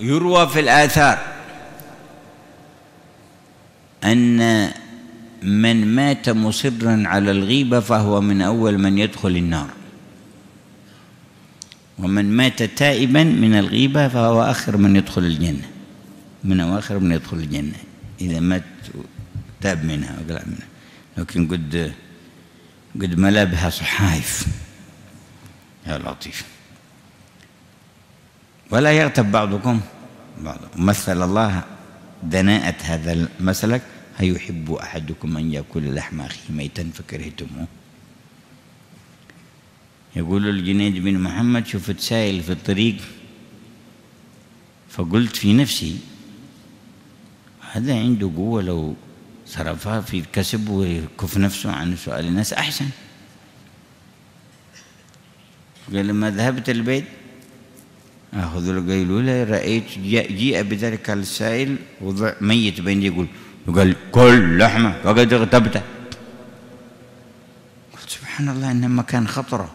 يروى في الآثار أن من مات مصرا على الغيبة فهو من أول من يدخل النار ومن مات تائبا من الغيبة فهو آخر من يدخل الجنة من أواخر من يدخل الجنة إذا مات تاب منها وقلع منها لكن قد قد ملا بها صحائف يا لطيف ولا يغتب بعضكم بعضا مثل الله دناءة هذا المسلك أيحب أحدكم أن يأكل لحم أخيه ميتا فكرهتموه يقول الجنيد بن محمد شفت سائل في الطريق فقلت في نفسي هذا عنده قوة لو صرفها في الكسب ويكف نفسه عن سؤال الناس أحسن قال لما ذهبت البيت أخذ القيلولة رأيت جيء بذلك السائل وضع ميت بين يقول وقال كل لحمة فقد اغتبته قلت سبحان الله إنما كان خطرة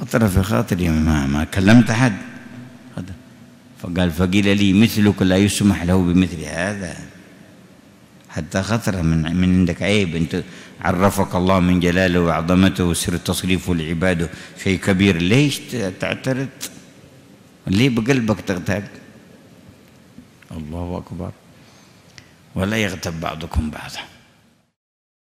خطرة في خاطري ما, ما كلمت أحد فقال فقيل لي مثلك لا يسمح له بمثل هذا حتى خطرة من من عندك عيب أنت عرفك الله من جلاله وعظمته وسر تصريفه لعباده شيء كبير ليش تعترض ليه بقلبك تغتاب الله أكبر ولا يغتب بعضكم بعضا